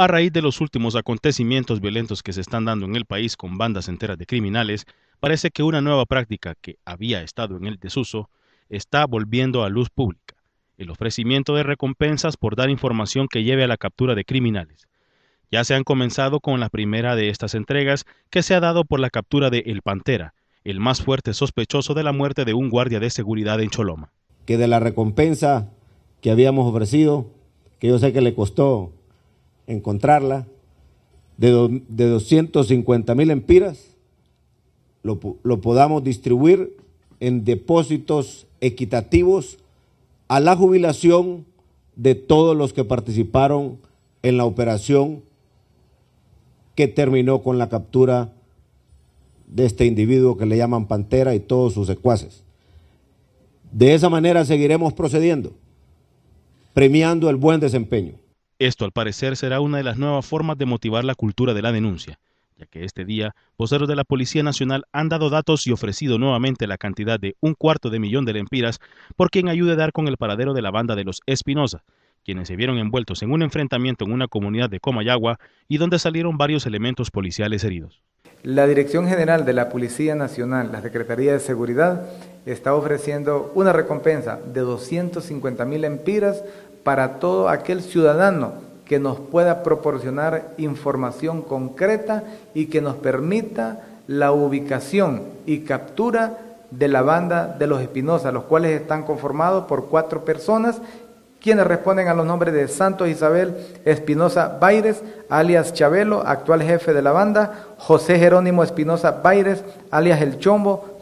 A raíz de los últimos acontecimientos violentos que se están dando en el país con bandas enteras de criminales, parece que una nueva práctica que había estado en el desuso está volviendo a luz pública, el ofrecimiento de recompensas por dar información que lleve a la captura de criminales. Ya se han comenzado con la primera de estas entregas que se ha dado por la captura de El Pantera, el más fuerte sospechoso de la muerte de un guardia de seguridad en Choloma. Que de la recompensa que habíamos ofrecido, que yo sé que le costó encontrarla, de, 250 mil empiras, lo, lo podamos distribuir en depósitos equitativos a la jubilación de todos los que participaron en la operación que terminó con la captura de este individuo que le llaman Pantera y todos sus secuaces. De esa manera seguiremos procediendo, premiando el buen desempeño. Esto, al parecer, será una de las nuevas formas de motivar la cultura de la denuncia, ya que este día voceros de la Policía Nacional han dado datos y ofrecido nuevamente la cantidad de un cuarto de millón de lempiras por quien ayude a dar con el paradero de la banda de los Espinosa, quienes se vieron envueltos en un enfrentamiento en una comunidad de Comayagua y donde salieron varios elementos policiales heridos. La Dirección General de la Policía Nacional, la Secretaría de Seguridad, está ofreciendo una recompensa de 250 mil empiras para todo aquel ciudadano que nos pueda proporcionar información concreta y que nos permita la ubicación y captura de la banda de los Espinosa, los cuales están conformados por cuatro personas, quienes responden a los nombres de Santos Isabel Espinosa Baires, alias Chabelo, actual jefe de la banda, José Jerónimo Espinosa Baires, alias El Chombo,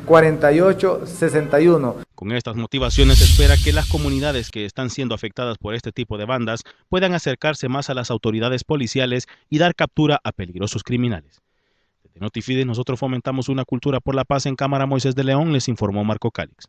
4861. Con estas motivaciones se espera que las comunidades que están siendo afectadas por este tipo de bandas puedan acercarse más a las autoridades policiales y dar captura a peligrosos criminales. Desde Notifide nosotros fomentamos una cultura por la paz en Cámara Moisés de León, les informó Marco Cálix.